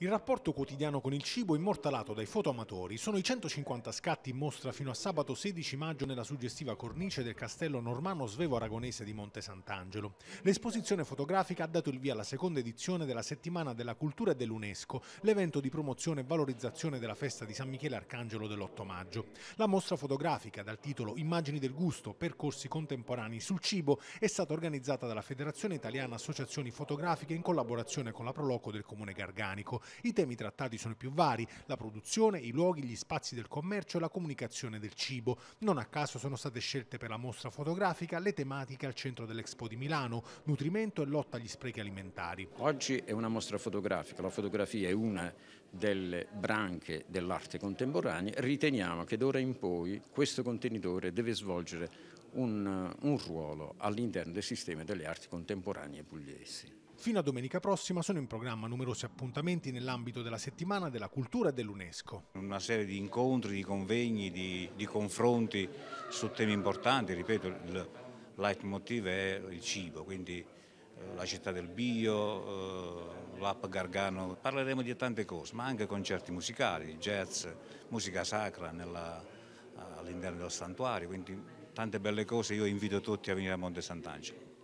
Il rapporto quotidiano con il cibo immortalato dai fotoamatori sono i 150 scatti in mostra fino a sabato 16 maggio nella suggestiva cornice del castello normanno svevo-aragonese di Monte Sant'Angelo. L'esposizione fotografica ha dato il via alla seconda edizione della Settimana della Cultura e dell'UNESCO, l'evento di promozione e valorizzazione della festa di San Michele Arcangelo dell'8 maggio. La mostra fotografica, dal titolo Immagini del gusto, percorsi contemporanei sul cibo, è stata organizzata dalla Federazione Italiana Associazioni Fotografiche in collaborazione con la Proloco del Comune Garganico i temi trattati sono i più vari, la produzione, i luoghi, gli spazi del commercio e la comunicazione del cibo. Non a caso sono state scelte per la mostra fotografica le tematiche al centro dell'Expo di Milano, nutrimento e lotta agli sprechi alimentari. Oggi è una mostra fotografica, la fotografia è una delle branche dell'arte contemporanea, riteniamo che d'ora in poi questo contenitore deve svolgere un, un ruolo all'interno del sistema delle arti contemporanee pugliesi. Fino a domenica prossima sono in programma numerosi appuntamenti nell'ambito della settimana della cultura dell'UNESCO. Una serie di incontri, di convegni, di, di confronti su temi importanti, ripeto, il leitmotiv è il cibo, quindi eh, la città del bio, eh, l'app Gargano, parleremo di tante cose, ma anche concerti musicali, jazz, musica sacra all'interno del santuario, quindi tante belle cose, io invito tutti a venire a Monte Sant'Angelo.